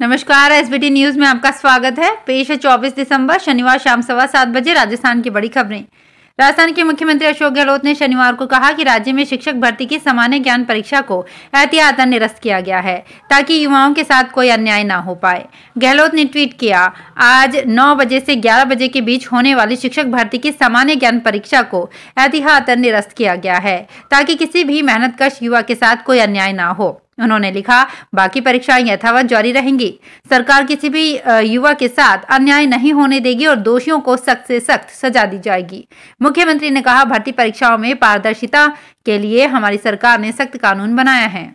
नमस्कार SBT news में आपका स्वागत है पेश है 24 दिसंबर शनिवार शाम सवा सात बजे राजस्थान की बड़ी खबरें राजस्थान के मुख्यमंत्री अशोक गहलोत ने शनिवार को कहा कि राज्य में शिक्षक भर्ती की सामान्य ज्ञान परीक्षा को एहतियातन निरस्त किया गया है ताकि युवाओं के साथ कोई अन्याय ना हो पाए गहलोत ने ट्वीट किया आज 9 बजे से 11 बजे के बीच होने वाली शिक्षक भर्ती की सामान्य ज्ञान परीक्षा को एहतियातन निरस्त किया गया है ताकि किसी भी मेहनतकश युवा के साथ कोई अन्याय ना हो उन्होंने लिखा बाकी परीक्षाएं यथावत जारी रहेंगी सरकार किसी भी युवा के साथ अन्याय नहीं होने देगी और दोषियों को सख्त से सख्त सजा दी जाएगी मुख्यमंत्री ने कहा भर्ती परीक्षाओं में पारदर्शिता के लिए हमारी सरकार ने सख्त कानून बनाया है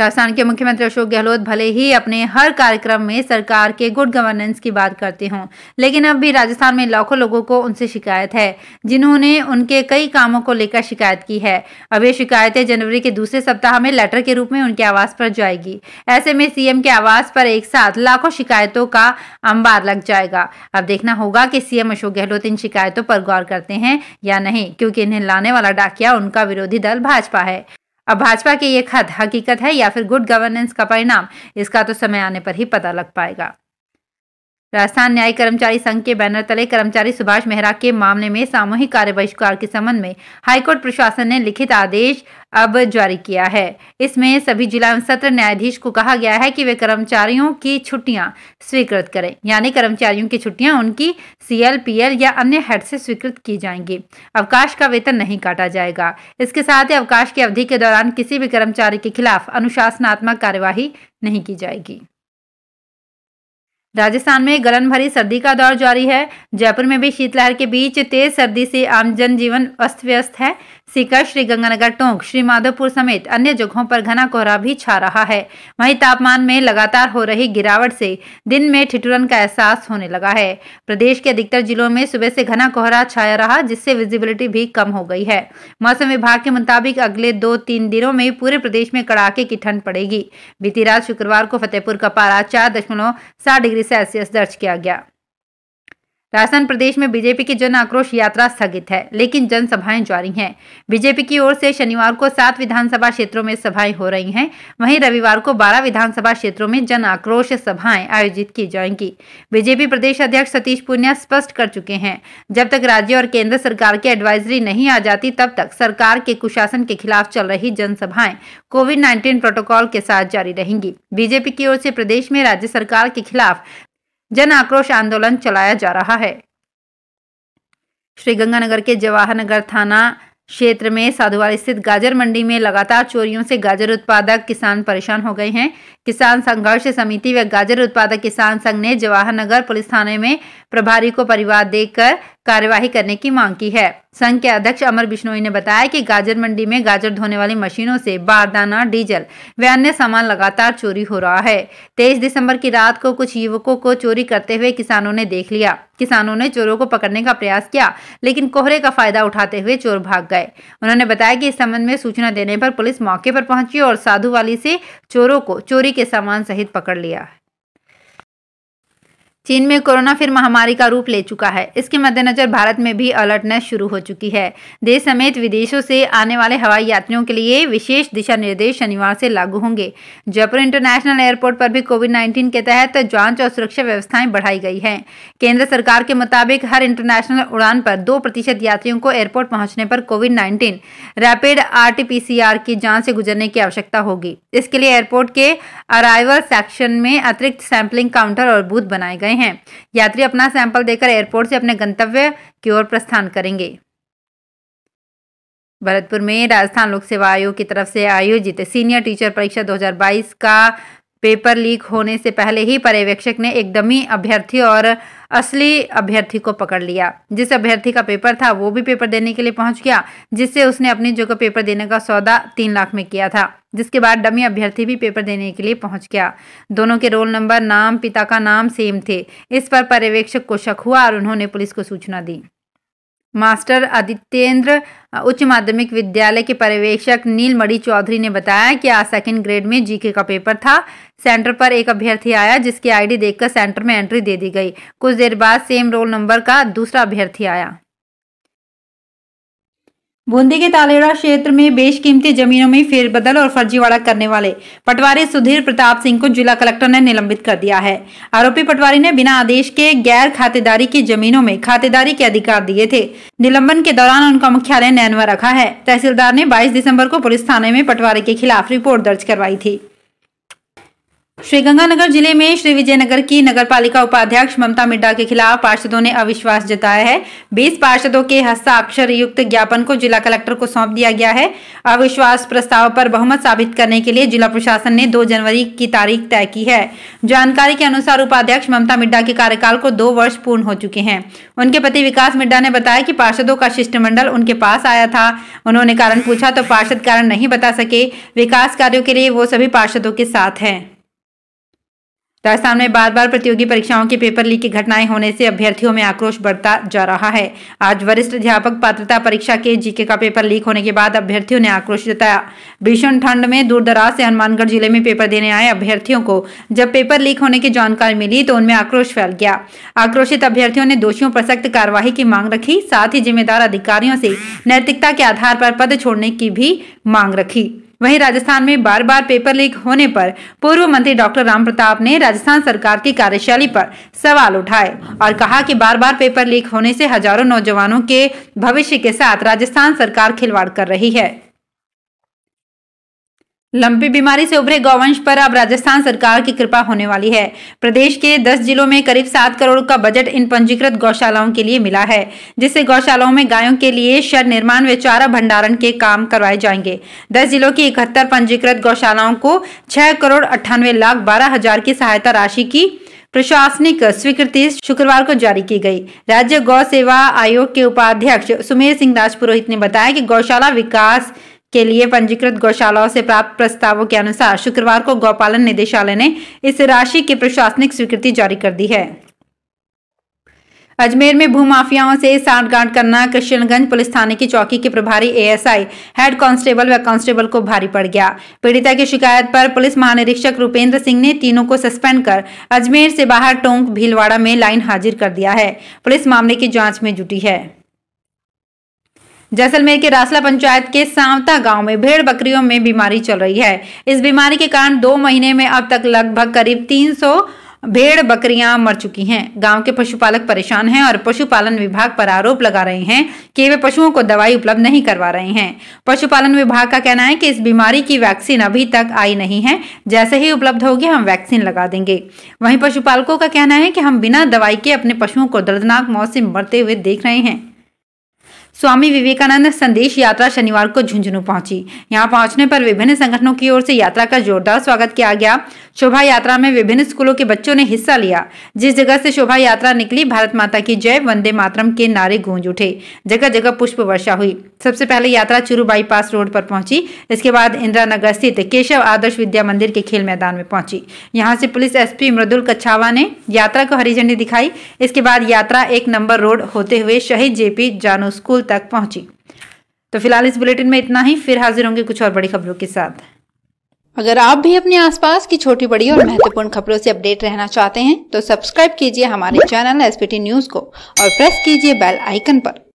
राजस्थान के मुख्यमंत्री अशोक गहलोत भले ही अपने हर कार्यक्रम में सरकार के गुड गवर्नेंस की बात करते हों लेकिन अब भी राजस्थान में लाखों लोगों को उनसे शिकायत है जिन्होंने उनके कई कामों को लेकर शिकायत की है अब ये शिकायतें जनवरी के दूसरे सप्ताह में लेटर के रूप में उनके आवास पर जाएगी ऐसे में सीएम के आवास पर एक साथ लाखों शिकायतों का अंबार लग जाएगा अब देखना होगा कि सीएम अशोक गहलोत इन शिकायतों पर गौर करते हैं या नहीं क्योंकि इन्हें लाने वाला डाकिया उनका विरोधी दल भाजपा है अब भाजपा की ये खत हकीकत है या फिर गुड गवर्नेंस का परिणाम इसका तो समय आने पर ही पता लग पाएगा राजस्थान न्यायिक कर्मचारी संघ के बैनर तले कर्मचारी सुभाष मेहरा के मामले में सामूहिक कार्य बहिष्कार के संबंध में हाईकोर्ट प्रशासन ने लिखित आदेश अब जारी किया है इसमें सभी जिला एवं सत्र न्यायाधीश को कहा गया है कि वे कर्मचारियों की छुट्टियां स्वीकृत करें यानी कर्मचारियों की छुट्टियां उनकी सी एल या अन्य हेड से स्वीकृत की जाएंगी अवकाश का वेतन नहीं काटा जाएगा इसके साथ ही अवकाश की अवधि के दौरान किसी भी कर्मचारी के खिलाफ अनुशासनात्मक कार्यवाही नहीं की जाएगी राजस्थान में गलन भरी सर्दी का दौर जारी है जयपुर में भी शीतलहर के बीच तेज सर्दी से आम जनजीवन अस्त व्यस्त है सीकर श्री गंगानगर टोंक श्री माधोपुर समेत अन्य जगहों पर घना कोहरा भी छा रहा है वहीं तापमान में लगातार हो रही गिरावट से दिन में ठिठुरन का एहसास होने लगा है प्रदेश के अधिकतर जिलों में सुबह से घना कोहरा छाया रहा जिससे विजिबिलिटी भी कम हो गई है मौसम विभाग के मुताबिक अगले दो तीन दिनों में पूरे प्रदेश में कड़ाके की ठंड पड़ेगी बीती रात शुक्रवार को फतेहपुर का पारा चार डिग्री डिग्री सेल्सियस दर्ज किया गया राजस्थान प्रदेश में बीजेपी की जन आक्रोश यात्रा स्थगित है लेकिन जनसभाएं जारी हैं बीजेपी की ओर से शनिवार को सात विधानसभा क्षेत्रों में सभाएं हो रही हैं वहीं रविवार को बारह विधानसभा क्षेत्रों में जन आक्रोश सभाएं आयोजित की जाएंगी बीजेपी प्रदेश अध्यक्ष सतीश पुनिया स्पष्ट कर चुके हैं जब तक राज्य और केंद्र सरकार की के एडवाइजरी नहीं आ जाती तब तक सरकार के कुशासन के खिलाफ चल रही जनसभाएं कोविड नाइन्टीन प्रोटोकॉल के साथ जारी रहेंगी बीजेपी की ओर से प्रदेश में राज्य सरकार के खिलाफ जन आक्रोश आंदोलन चलाया जा रहा है श्रीगंगानगर के जवाहर नगर थाना क्षेत्र में साधुवाल स्थित गाजर मंडी में लगातार चोरियों से गाजर उत्पादक किसान परेशान हो गए हैं किसान संघर्ष समिति व गाजर उत्पादक किसान संघ ने जवाहर नगर पुलिस थाने में प्रभारी को परिवार देकर कार्यवाही करने की मांग की है संघ के अध्यक्ष अमर बिश्नोई ने बताया कि गाजर मंडी में गाजर धोने वाली मशीनों से बारदाना डीजल व अन्य सामान लगातार चोरी हो रहा है तेईस दिसंबर की रात को कुछ युवकों को चोरी करते हुए किसानों ने देख लिया किसानों ने चोरों को पकड़ने का प्रयास किया लेकिन कोहरे का फायदा उठाते हुए चोर भाग गए उन्होंने बताया कि इस संबंध में सूचना देने पर पुलिस मौके पर पहुंची और साधु वाली से चोरों को चोरी के सामान सहित पकड़ लिया चीन में कोरोना फिर महामारी का रूप ले चुका है इसके मद्देनजर भारत में भी अलर्टनेस शुरू हो चुकी है देश समेत विदेशों से आने वाले हवाई यात्रियों के लिए विशेष दिशा निर्देश शनिवार से लागू होंगे जयपुर इंटरनेशनल एयरपोर्ट पर भी कोविड 19 के तहत जांच और सुरक्षा व्यवस्थाएं बढ़ाई गई है केंद्र सरकार के मुताबिक हर इंटरनेशनल उड़ान पर दो प्रतिशत यात्रियों को एयरपोर्ट पहुंचने पर कोविड नाइन्टीन रैपिड आर की जाँच से गुजरने की आवश्यकता होगी इसके लिए एयरपोर्ट के अराइवल सेक्शन में अतिरिक्त सैंपलिंग काउंटर और बूथ बनाए गए रहे हैं यात्री अपना सैंपल देकर एयरपोर्ट से अपने गंतव्य की ओर प्रस्थान करेंगे भरतपुर में राजस्थान लोक सेवा आयोग की तरफ से आयोजित सीनियर टीचर परीक्षा 2022 का पेपर लीक होने से पहले ही पर्यवेक्षक ने एक दमी अभ्यर्थी और असली अभ्यर्थी को पकड़ लिया जिस अभ्यर्थी का पेपर था वो भी पेपर देने के लिए पहुंच गया जिससे उसने अपनी जगह पेपर देने का सौदा तीन लाख में किया था जिसके बाद डमी अभ्यर्थी भी पेपर देने के लिए पहुंच गया दोनों के रोल नंबर नाम पिता का नाम सेम थे इस पर पर्यवेक्षक को शक हुआ और उन्होंने पुलिस को सूचना दी मास्टर आदित्येंद्र उच्च माध्यमिक विद्यालय के पर्यवेक्षक नीलमणि चौधरी ने बताया कि आज सेकेंड ग्रेड में जीके का पेपर था सेंटर पर एक अभ्यर्थी आया जिसकी आईडी देखकर सेंटर में एंट्री दे दी गई कुछ देर बाद सेम रोल नंबर का दूसरा अभ्यर्थी आया बूंदी के तालेरा क्षेत्र में बेशकीमती जमीनों में फेरबदल और फर्जीवाड़ा करने वाले पटवारी सुधीर प्रताप सिंह को जिला कलेक्टर ने निलंबित कर दिया है आरोपी पटवारी ने बिना आदेश के गैर खातेदारी की जमीनों में खातेदारी के अधिकार दिए थे निलंबन के दौरान उनका मुख्यालय नैनवा रखा है तहसीलदार ने बाईस दिसम्बर को पुलिस थाने में पटवारी के खिलाफ रिपोर्ट दर्ज करवाई थी श्रीगंगानगर जिले में श्री विजयनगर की नगर पालिका उपाध्यक्ष ममता मिड्डा के खिलाफ पार्षदों ने अविश्वास जताया है 20 पार्षदों के हस्ताक्षर युक्त ज्ञापन को जिला कलेक्टर को सौंप दिया गया है अविश्वास प्रस्ताव पर बहुमत साबित करने के लिए जिला प्रशासन ने 2 जनवरी की तारीख तय की है जानकारी के अनुसार उपाध्यक्ष ममता मिड्डा के कार्यकाल को दो वर्ष पूर्ण हो चुके हैं उनके पति विकास मिड्डा ने बताया कि पार्षदों का शिष्टमंडल उनके पास आया था उन्होंने कारण पूछा तो पार्षद कारण नहीं बता सके विकास कार्यो के लिए वो सभी पार्षदों के साथ हैं राजस्थान में बार बार प्रतियोगी परीक्षाओं के पेपर लीक की घटनाएं होने से अभ्यर्थियों में आक्रोश बढ़ता जा रहा है आज वरिष्ठ अध्यापक पात्रता परीक्षा के जीके का पेपर लीक होने के बाद अभ्यर्थियों ने आक्रोश जताया भीषण ठंड में दूर दराज से हनुमानगढ़ जिले में पेपर देने आए अभ्यर्थियों को जब पेपर लीक होने की जानकारी मिली तो उनमें आक्रोश फैल गया आक्रोशित अभ्यर्थियों ने दोषियों पर सख्त कार्यवाही की मांग रखी साथ ही जिम्मेदार अधिकारियों से नैतिकता के आधार पर पद छोड़ने की भी मांग रखी वहीं राजस्थान में बार बार पेपर लीक होने पर पूर्व मंत्री डॉक्टर राम प्रताप ने राजस्थान सरकार की कार्यशैली पर सवाल उठाए और कहा कि बार बार पेपर लीक होने से हजारों नौजवानों के भविष्य के साथ राजस्थान सरकार खिलवाड़ कर रही है लंबी बीमारी से उभरे गौवंश पर अब राजस्थान सरकार की कृपा होने वाली है प्रदेश के 10 जिलों में करीब 7 करोड़ का बजट इन पंजीकृत गौशालाओं के लिए मिला है जिससे गौशालाओं में गायों के लिए शर निर्माण व चारा भंडारण के काम करवाए जाएंगे 10 जिलों की इकहत्तर पंजीकृत गौशालाओं को छह करोड़ अट्ठानवे लाख बारह हजार की सहायता राशि की प्रशासनिक स्वीकृति शुक्रवार को जारी की गई राज्य गौ सेवा आयोग के उपाध्यक्ष सुमेर सिंह राजपुरोहित ने बताया कि गौशाला विकास के लिए पंजीकृत गौशालाओं से प्राप्त प्रस्तावों के अनुसार शुक्रवार को गौपालन निदेशालय ने इस राशि की प्रशासनिक स्वीकृति जारी कर दी है अजमेर में भूमाफियाओं से साठगांठ करना कृष्णगंज पुलिस थाने की चौकी के प्रभारी एएसआई हेड कांस्टेबल व कांस्टेबल को भारी पड़ गया पीड़िता की शिकायत पर पुलिस महानिरीक्षक रूपेंद्र सिंह ने तीनों को सस्पेंड कर अजमेर से बाहर टोंक भीलवाड़ा में लाइन हाजिर कर दिया है पुलिस मामले की जांच में जुटी है जैसलमेर के रासला पंचायत के सांवता गांव में भेड़ बकरियों में बीमारी चल रही है इस बीमारी के कारण दो महीने में अब तक लगभग करीब 300 भेड़ बकरियां मर चुकी हैं गांव के पशुपालक परेशान हैं और पशुपालन विभाग पर आरोप लगा रहे हैं कि वे पशुओं को दवाई उपलब्ध नहीं करवा रहे हैं पशुपालन विभाग का कहना है कि इस बीमारी की वैक्सीन अभी तक आई नहीं है जैसे ही उपलब्ध होगी हम वैक्सीन लगा देंगे वहीं पशुपालकों का कहना है कि हम बिना दवाई के अपने पशुओं को दर्दनाक मौसम मरते हुए देख रहे हैं स्वामी विवेकानंद संदेश यात्रा शनिवार को झुंझुनू पहुंची यहां पहुंचने पर विभिन्न संगठनों की ओर से यात्रा का जोरदार स्वागत किया गया शोभा यात्रा में विभिन्न स्कूलों के बच्चों ने हिस्सा लिया जिस जगह से शोभा यात्रा निकली भारत माता की जय वंदे मातरम के नारे गूंज उठे जगह जगह पुष्प वर्षा हुई सबसे पहले यात्रा चुरू बाईपास रोड पर पहुंची इसके बाद इंदिरा नगर स्थित केशव आदर्श विद्या मंदिर के खेल मैदान में पहुंची यहाँ से पुलिस एसपी मृदुल कच्छावा ने यात्रा को हरी झंडी दिखाई इसके बाद यात्रा एक नंबर रोड होते हुए शहीद जेपी जानू स्कूल तक पहुंची तो फिलहाल इस बुलेटिन में इतना ही फिर हाजिर होंगे कुछ और बड़ी खबरों के साथ अगर आप भी अपने आसपास की छोटी बड़ी और महत्वपूर्ण खबरों से अपडेट रहना चाहते हैं तो सब्सक्राइब कीजिए हमारे चैनल एसपीटी न्यूज़ को और प्रेस कीजिए बेल आइकन पर